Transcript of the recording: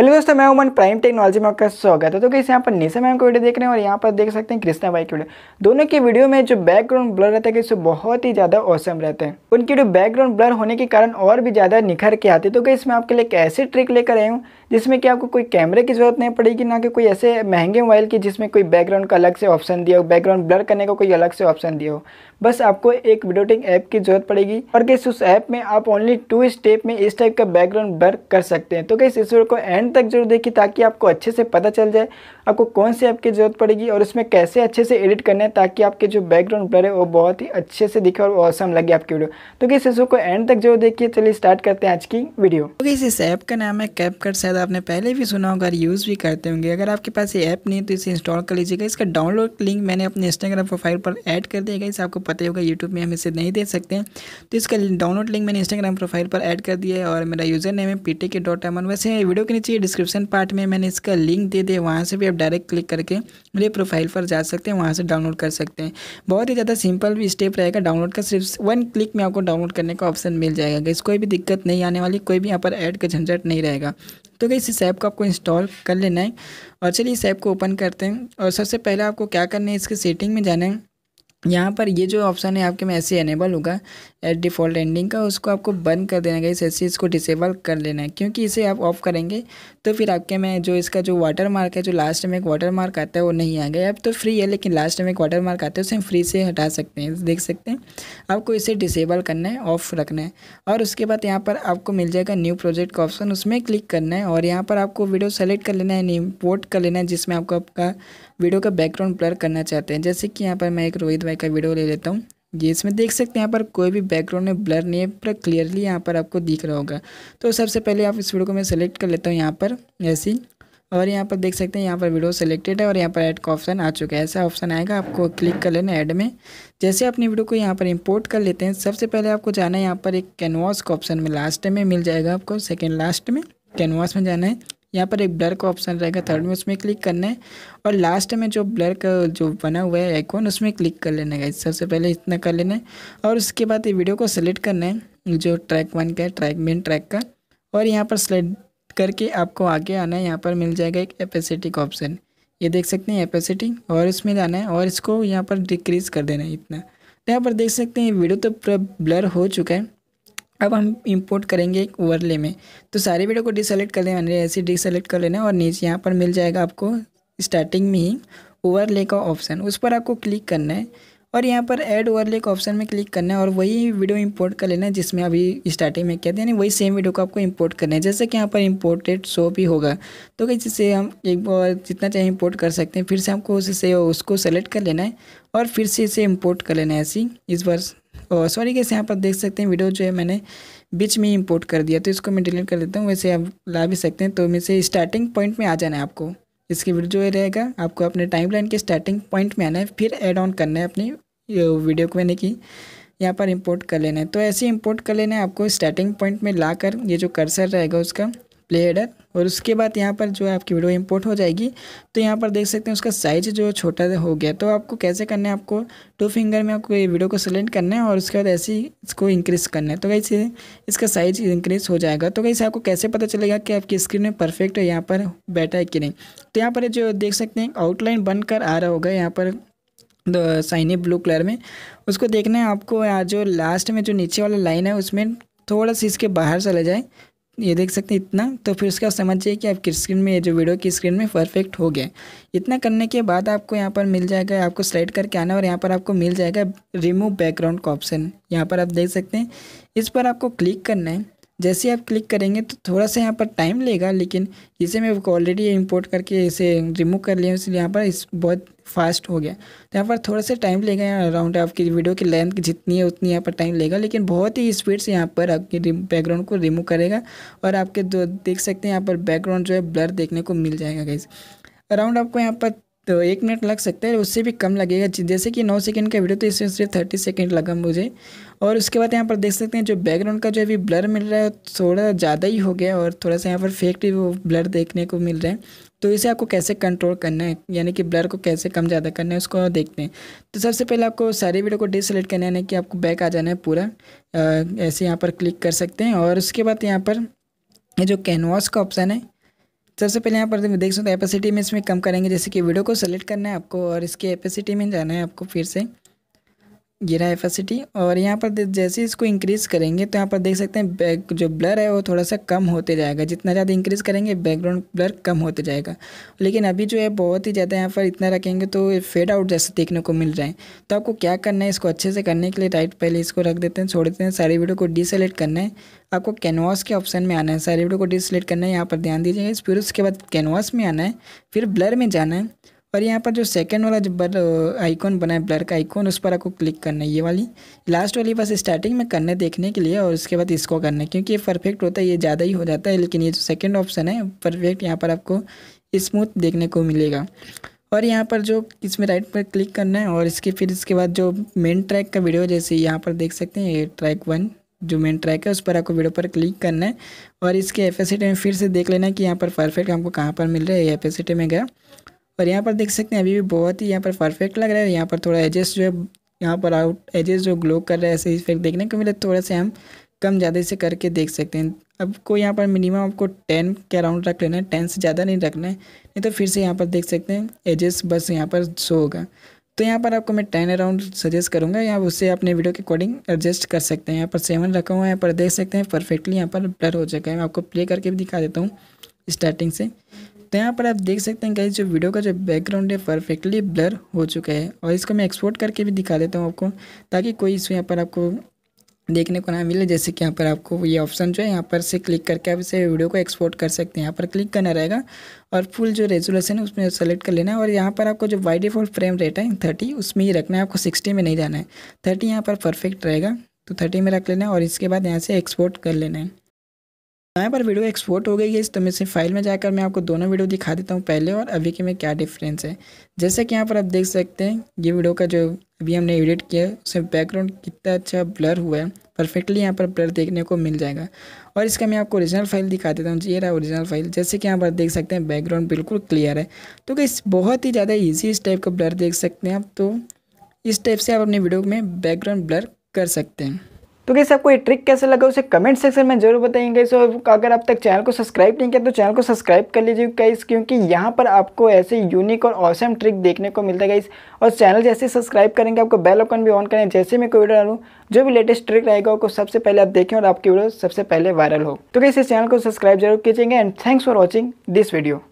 hello दोस्तों मैं उमन प्राइम टेक्नोलॉजी में आपका स्वागत है तो कैसे यहाँ पर निशा मैम को वीडियो देख रहे हैं और यहाँ पर देख सकते हैं कृष्णा भाई की वीडियो दोनों की वीडियो में जो बैकग्राउंड ब्लर रहता है कि बहुत ही ज़्यादा औसम रहते हैं उनकी जो बैकग्राउंड ब्लर होने के कारण और भी ज़्यादा निखर के आते हैं तो कैसे मैं आपके लिए एक ऐसी ट्रिक लेकर आई हूँ जिसमें कि आपको कोई कैमरे की जरूरत नहीं पड़ेगी ना कि कोई ऐसे महंगे मोबाइल की जिसमें कोई बैकग्राउंड का अलग से ऑप्शन दिया हो बैकग्राउंड ब्लर करने का कोई अलग से ऑप्शन दिया हो बस आपको एक वीडियोटिंग ऐप की जरूरत पड़ेगी और कैसे उस ऐप में आप ओनली टू स्टेप में इस टाइप का बैकग्राउंड ब्लर कर सकते हैं तो कैसे इस वीडियो को एंड एंड तक जरूर देखिए ताकि आपको अच्छे से पता चल जाए आपको कौन सी ऐप की ज़रूरत पड़ेगी और उसमें कैसे अच्छे से एडिट करना है ताकि आपके जो बैकग्राउंड ब्लर है वो बहुत ही अच्छे से दिखे और ऑसम लगे आपकी वीडियो तो किस इस को एंड तक जरूर देखिए चलिए स्टार्ट करते हैं आज की वीडियो तो इस ऐप का नाम है कैप शायद आपने पहले भी सुना होगा और यूज़ भी करते होंगे अगर आपके पास ये ऐप नहीं तो इसे इंस्टॉल कर लीजिएगा इसका डाउनलोड लिंक मैंने अपने इंस्टाग्राम प्रोफाइल पर ऐड कर दिया इसे आपको पता होगा यूट्यूब में हम इसे नहीं दे सकते हैं तो इसका डाउनलोड लिंक मैंने इंस्टाग्राम प्रोफाइल पर ऐड कर दिया है और मेरा यूज़र नेम है पी के डॉट अमन वैसे वीडियो के नीचे नीचे डिस्क्रिप्शन पार्ट में मैंने इसका लिंक दे दिया वहाँ से भी आप डायरेक्ट क्लिक करके मेरे प्रोफाइल पर जा सकते हैं वहाँ से डाउनलोड कर सकते हैं बहुत ही ज़्यादा सिंपल भी स्टेप रहेगा डाउनलोड का सिर्फ वन क्लिक में आपको डाउनलोड करने का ऑप्शन मिल जाएगा इस कोई भी दिक्कत नहीं आने वाली कोई भी यहाँ पर ऐड का झंझट नहीं रहेगा तो गई इस ऐप को आपको इंस्टॉल कर लेना है और चलिए इस ऐप को ओपन करते हैं और सबसे पहले आपको क्या करना है इसके सेटिंग में जाना है यहाँ पर ये जो ऑप्शन है आपके में ऐसे एनेबल होगा एट डिफ़ॉल्ट एंडिंग का उसको आपको बंद कर देना है ऐसे इसको डिसेबल कर लेना है क्योंकि इसे आप ऑफ करेंगे तो फिर आपके में जो इसका जो वाटर मार्क है जो लास्ट में एक वाटर मार्क आता है वो नहीं आ गया अब तो फ्री है लेकिन लास्ट में एक वाटर मार्क आता है उसे हम फ्री से हटा सकते हैं देख सकते हैं आपको इसे डिसेबल करना है ऑफ़ रखना है और उसके बाद यहाँ पर आपको मिल जाएगा न्यू प्रोजेक्ट का ऑप्शन उसमें क्लिक करना है और यहाँ पर आपको वीडियो सेलेक्ट कर लेना है इम्पोर्ट कर लेना है जिसमें आपको आपका वीडियो का बैकग्राउंड ब्लर करना चाहते हैं जैसे कि यहाँ पर मैं एक रोहित वाई का वीडियो ले लेता हूँ ये इसमें देख सकते हैं यहाँ पर कोई भी बैकग्राउंड में ब्लर नहीं है पूरा क्लियरली यहाँ पर आपको दिख रहा होगा तो सबसे पहले आप इस वीडियो को मैं सेलेक्ट कर लेता हूँ यहाँ पर ऐसी और यहाँ पर देख सकते हैं यहाँ पर वीडियो सेलेक्टेड है और यहाँ पर ऐड का ऑप्शन आ चुका है ऐसा ऑप्शन आएगा आपको क्लिक कर लेना ऐड में जैसे अपनी वीडियो को यहाँ पर इंपोर्ट कर लेते हैं सबसे पहले आपको जाना है यहाँ पर एक कैनवास का ऑप्शन में लास्ट में मिल जाएगा आपको सेकेंड लास्ट में कैनवास में जाना है यहाँ पर एक ब्लर का ऑप्शन रहेगा थर्ड में उसमें क्लिक करना है और लास्ट में जो ब्लर का जो बना हुआ है आइकॉन उसमें क्लिक कर लेना है सबसे पहले इतना कर लेना है और उसके बाद ये वीडियो को सेलेक्ट करना है जो ट्रैक वन का है ट्रैक मेन ट्रैक का और यहाँ पर सेलेक्ट करके आपको आगे आना है यहाँ पर मिल जाएगा एक एपेसिटी का ऑप्शन ये देख सकते हैं एपेसिटी और इसमें जाना है और इसको यहाँ पर डिक्रीज़ कर देना है इतना तो यहाँ पर देख सकते हैं वीडियो तो पूरा ब्लर हो चुका है अब हम इंपोर्ट करेंगे एक ओवरले में तो सारे वीडियो को डिसलेक्ट कर लेना ऐसे डिसलेक्ट कर लेना और नीचे यहाँ पर मिल जाएगा आपको स्टार्टिंग में ही ओवरले का ऑप्शन उस पर आपको क्लिक करना है और यहाँ पर ऐड ओवरले का ऑप्शन में क्लिक करना है और वही वीडियो इंपोर्ट कर लेना है जिसमें अभी स्टार्टिंग में क्या यानी वही सेम वीडियो को आपको इंपोर्ट करना है जैसे कि यहाँ पर इम्पोर्टेड शो भी होगा तो कहीं जिससे हम एक बार जितना चाहे इंपोर्ट कर सकते हैं फिर से हमको उससे उसको सेलेक्ट कर लेना है और फिर से इसे इम्पोर्ट कर लेना है ऐसी इस बार सॉरी कैसे यहाँ पर देख सकते हैं वीडियो जो है मैंने बीच में ही इम्पोर्ट कर दिया तो इसको मैं डिलीट कर देता हूँ वैसे आप ला भी सकते हैं तो मैं से स्टार्टिंग पॉइंट में आ जाना है आपको इसकी वीडियो जो रहेगा आपको अपने टाइमलाइन के स्टार्टिंग पॉइंट में आना है फिर एड ऑन करना है अपनी वीडियो को मैंने की यहाँ पर इंपोर्ट कर लेना है तो ऐसे इंपोर्ट कर लेना है आपको स्टार्टिंग पॉइंट में ला ये जो कर्सर रहेगा उसका प्ले एडर और उसके बाद यहाँ पर जो है आपकी वीडियो इंपोर्ट हो जाएगी तो यहाँ पर देख सकते हैं उसका साइज जो छोटा हो गया तो आपको कैसे करना है आपको टू फिंगर में आपको ये वीडियो को सेलेक्ट करना है और उसके बाद ऐसे ही इसको इंक्रीज़ करना है तो कैसे इसका साइज इंक्रीज़ हो जाएगा तो कैसे आपको कैसे पता चलेगा कि आपकी स्क्रीन में परफेक्ट यहाँ पर बैठा है कि नहीं तो यहाँ पर जो देख सकते हैं आउटलाइन बनकर आ रहा होगा यहाँ पर साइनी ब्लू कलर में उसको देखना है आपको जो लास्ट में जो नीचे वाला लाइन है उसमें थोड़ा सा इसके बाहर चले जाए ये देख सकते हैं इतना तो फिर उसका समझिए कि आपकी स्क्रीन में ये जो वीडियो की स्क्रीन में परफेक्ट हो गया इतना करने के बाद आपको यहाँ पर मिल जाएगा आपको स्लाइड करके आना और यहाँ पर आपको मिल जाएगा रिमूव बैकग्राउंड का ऑप्शन यहाँ पर आप देख सकते हैं इस पर आपको क्लिक करना है जैसे आप क्लिक करेंगे तो थोड़ा सा यहाँ पर टाइम लेगा लेकिन इसे मैं ऑलरेडी इंपोर्ट करके इसे रिमूव कर लिया इसलिए यहाँ पर इस बहुत फास्ट हो गया तो यहाँ पर थोड़ा सा टाइम लेगा अराउंड आपकी वीडियो की लेंथ जितनी है उतनी यहाँ पर टाइम लेगा लेकिन बहुत ही स्पीड से यहाँ पर आपके बैकग्राउंड को रिमूव करेगा और आपके देख सकते हैं यहाँ पर बैकग्राउंड जो है ब्लर देखने को मिल जाएगा गाइज अराउंड आपको यहाँ पर तो एक मिनट लग सकता है उससे भी कम लगेगा जैसे कि नौ सेकंड का वीडियो तो इसमें सिर्फ थर्टी सेकंड लगा मुझे और उसके बाद यहाँ पर देख सकते हैं जो बैकग्राउंड का जो अभी ब्लर मिल रहा है थोड़ा ज़्यादा ही हो गया और थोड़ा सा यहाँ पर फेक भी वो ब्लर देखने को मिल रहा है तो इसे आपको कैसे कंट्रोल करना है यानी कि ब्लर को कैसे कम ज़्यादा करना है उसको देखते हैं तो सबसे पहले आपको सारी वीडियो को डिसलेक्ट करना है यानी कि आपको बैक आ जाना है पूरा ऐसे यहाँ पर क्लिक कर सकते हैं और उसके बाद यहाँ पर ये जो कैनवास का ऑप्शन है सबसे पहले यहाँ पर देख सकते हैं एपेसिटी में इसमें कम करेंगे जैसे कि वीडियो को सेलेक्ट करना है आपको और इसके एपेसिटी में जाना है आपको फिर से ये रहा एफेसिटी और यहाँ पर जैसे इसको इंक्रीज़ करेंगे तो यहाँ पर देख सकते हैं बैक जो ब्लर है वो थोड़ा सा कम होते जाएगा जितना ज़्यादा इंक्रीज़ करेंगे बैकग्राउंड ब्लर कम होते जाएगा लेकिन अभी जो है बहुत ही ज़्यादा यहाँ पर इतना रखेंगे तो फेड आउट जैसे देखने को मिल जाए तो आपको क्या करना है इसको अच्छे से करने के लिए राइट पहले इसको रख देते हैं छोड़ देते हैं सारी वीडियो को डिसलेक्ट करना है आपको कैनवास के ऑप्शन में आना है सारी वीडियो को डिसलेक्ट करना है यहाँ पर ध्यान दीजिएगा फिर उसके बाद कैनवास में आना है फिर ब्लर में जाना है और यहाँ पर जो सेकंड वाला जो बल आइकॉन बना है ब्लर का आइकॉन उस पर आपको क्लिक करना है ये वाली लास्ट वाली बस स्टार्टिंग में करने देखने के लिए और उसके बाद इसको करना है क्योंकि ये परफेक्ट होता है ये ज़्यादा ही हो जाता है लेकिन ये जो सेकेंड ऑप्शन है परफेक्ट यहाँ पर आपको स्मूथ देखने को मिलेगा और यहाँ पर जो इसमें राइट पर क्लिक करना है और इसके फिर इसके बाद जो मेन ट्रैक का वीडियो जैसे यहाँ पर देख सकते हैं ये ट्रैक वन जो मेन ट्रैक है उस पर आपको वीडियो पर क्लिक करना है और इसके एफ में फिर से देख लेना है कि यहाँ पर परफेक्ट हमको कहाँ पर मिल रहा है एफ में गया पर यहाँ पर देख सकते हैं अभी भी बहुत ही यहाँ पर परफेक्ट लग रहा है यहाँ पर थोड़ा एजेस जो है यहाँ पर आउट एजेस जो ग्लो कर रहा है ऐसे इफेक्ट देखने को मिले थोड़ा सा हम कम ज़्यादा से करके देख सकते हैं आपको यहाँ पर मिनिमम आपको टेन के अराउंड रख लेना है टेन से ज़्यादा नहीं रखना है नहीं तो फिर से यहाँ पर देख सकते हैं एजेस बस यहाँ पर शो होगा तो यहाँ पर आपको मैं टेन अराउंड सजेस्ट करूँगा या उससे अपने वीडियो के अकॉर्डिंग एडजस्ट कर सकते हैं यहाँ पर सेवन रखा हुआ है यहाँ पर देख सकते हैं परफेक्टली यहाँ पर ब्लर हो चुका है मैं आपको प्ले करके भी दिखा देता हूँ स्टार्टिंग से तो यहाँ पर आप देख सकते हैं कहीं जो वीडियो का जो बैकग्राउंड है परफेक्टली ब्लर हो चुका है और इसको मैं एक्सपोर्ट करके भी दिखा देता हूँ आपको ताकि कोई इशू यहाँ पर आपको देखने को ना मिले जैसे कि यहाँ पर आपको ये ऑप्शन जो है यहाँ पर से क्लिक करके आप इसे वीडियो को एक्सपोर्ट कर सकते हैं यहाँ पर क्लिक करना रहेगा और फुल जो रेजोलेशन है उसमें सेलेक्ट कर लेना है और यहाँ पर आपको जो वाई डिफॉल्ट फ्रेम रेट है थर्टी उसमें ही रखना है आपको सिक्सटी में नहीं जाना है थर्टी यहाँ पर परफेक्ट रहेगा तो थर्टी में रख लेना है और इसके बाद यहाँ से एक्सपोर्ट कर लेना है यहाँ पर वीडियो एक्सपोर्ट हो गई है तो मैं इसे फाइल में जाकर मैं आपको दोनों वीडियो दिखा देता हूँ पहले और अभी के में क्या डिफरेंस है जैसे कि यहाँ पर आप देख सकते हैं ये वीडियो का जो अभी हमने एडिट किया है उसमें बैकग्राउंड कितना अच्छा ब्लर हुआ है परफेक्टली यहाँ पर ब्लर देखने को मिल जाएगा और इसका मैं आपको ओरिजिनल फाइल दिखा देता हूँ ये रहा ओरिजिनल फाइल जैसे कि यहाँ पर देख सकते हैं बैकग्राउंड बिल्कुल क्लियर है तो इस बहुत ही ज़्यादा ईजी इस टाइप का ब्लर देख सकते हैं आप तो इस टाइप से आप अपने वीडियो में बैकग्राउंड ब्लर कर सकते हैं तो कैसे आपको ये ट्रिक कैसे लगा उसे कमेंट सेक्शन में जरूर बताएंगे सो अगर आप तक चैनल को सब्सक्राइब नहीं किया तो चैनल को सब्सक्राइब कर लीजिए गाइस क्योंकि यहाँ पर आपको ऐसे यूनिक और औसम ट्रिक देखने को मिलता है गाइस और चैनल जैसे सब्सक्राइब करेंगे आपको बेल आइकन भी ऑन करें जैसे मैं कोई वीडियो डालूँ जो भी लेटेस्ट ट्रिक रहेगा उसको सबसे पहले आप देखें और आपकी वीडियो सबसे पहले वायरल हो तो कैसे चैनल को सब्सक्राइब जरूर कीजिएगा and thanks for watching this video